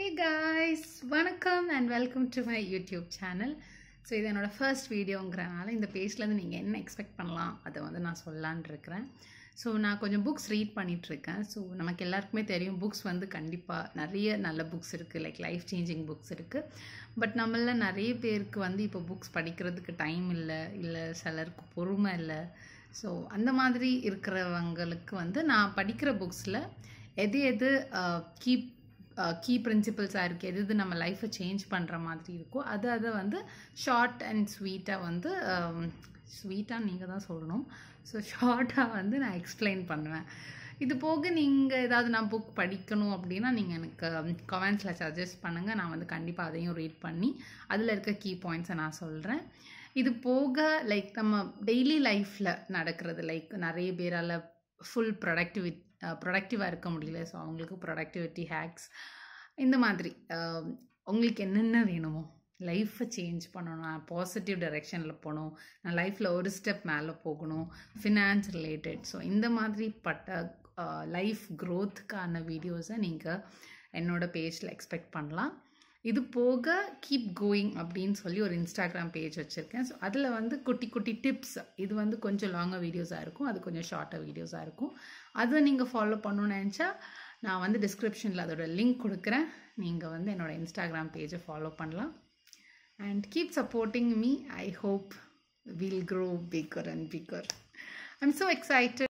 ஹே guys வணக்கம் and welcome to my YouTube channel so இது என்னோடய ஃபர்ஸ்ட் வீடியோங்கிறனால இந்த பேஜ்லேருந்து நீங்கள் என்ன எக்ஸ்பெக்ட் பண்ணலாம் அதை வந்து நான் சொல்லலான் இருக்கிறேன் ஸோ நான் கொஞ்சம் புக்ஸ் ரீட் பண்ணிகிட்ருக்கேன் ஸோ நமக்கு எல்லாருக்குமே தெரியும் புக்ஸ் வந்து கண்டிப்பாக நிறைய நல்ல புக்ஸ் இருக்குது லைக் லைஃப் சேஞ்சிங் புக்ஸ் இருக்குது பட் நம்மள நிறைய பேருக்கு வந்து இப்போ புக்ஸ் படிக்கிறதுக்கு டைம் இல்லை இல்லை சிலருக்கு பொறுமை இல்லை ஸோ அந்த மாதிரி இருக்கிறவங்களுக்கு வந்து நான் படிக்கிற புக்ஸில் எது எது கீப் கீ பிரின்சிபல்ஸாக இருக்குது எது எது நம்ம லைஃப்பை சேஞ்ச் பண்ணுற மாதிரி இருக்கோ அது அதை வந்து ஷார்ட் அண்ட் ஸ்வீட்டாக வந்து ஸ்வீட்டாக நீங்கள் தான் சொல்லணும் ஸோ ஷார்ட்டாக வந்து நான் எக்ஸ்பிளைன் பண்ணுவேன் இது போக நீங்கள் ஏதாவது நான் புக் படிக்கணும் அப்படின்னா நீங்கள் எனக்கு கமெண்ட்ஸில் சஜஸ்ட் பண்ணுங்கள் நான் வந்து கண்டிப்பாக அதையும் ரீட் பண்ணி அதில் இருக்க கீ பாயிண்ட்ஸை நான் சொல்கிறேன் இது போக லைக் நம்ம டெய்லி லைஃப்பில் நடக்கிறது லைக் நிறைய பேரால் ஃபுல் ப்ரொடக்டிவிட் ப்ரொடக்டிவாக இருக்க முடியல ஸோ அவங்களுக்கு ப்ரொடக்டிவிட்டி ஹேக்ஸ் இந்த மாதிரி உங்களுக்கு என்னென்ன வேணுமோ லைஃப்பை சேஞ்ச் பண்ணணும் பாசிட்டிவ் டைரெக்ஷனில் போகணும் நான் லைஃப்பில் ஒரு ஸ்டெப் மேலே போகணும் ஃபினான்ஸ் ரிலேட்டட் ஸோ இந்த மாதிரி பட்ட லைஃப் க்ரோத்துக்கான வீடியோஸை நீங்கள் என்னோடய பேஜில் எக்ஸ்பெக்ட் பண்ணலாம் இது போக கீப் கோயிங் அப்படின்னு சொல்லி ஒரு இன்ஸ்டாகிராம் பேஜ் வச்சுருக்கேன் ஸோ அதில் வந்து குட்டி குட்டி டிப்ஸ் இது வந்து கொஞ்சம் லாங்காக வீடியோஸாக இருக்கும் அது கொஞ்சம் ஷார்ட்டாக வீடியோஸாக இருக்கும் அதை நீங்கள் ஃபாலோ பண்ணணும்னு நினச்சா நான் வந்து டிஸ்கிரிப்ஷனில் அதோட லிங்க் கொடுக்குறேன் நீங்கள் வந்து என்னோடய இன்ஸ்டாகிராம் பேஜை ஃபாலோ பண்ணலாம் and keep supporting me I hope will grow bigger and bigger I am so excited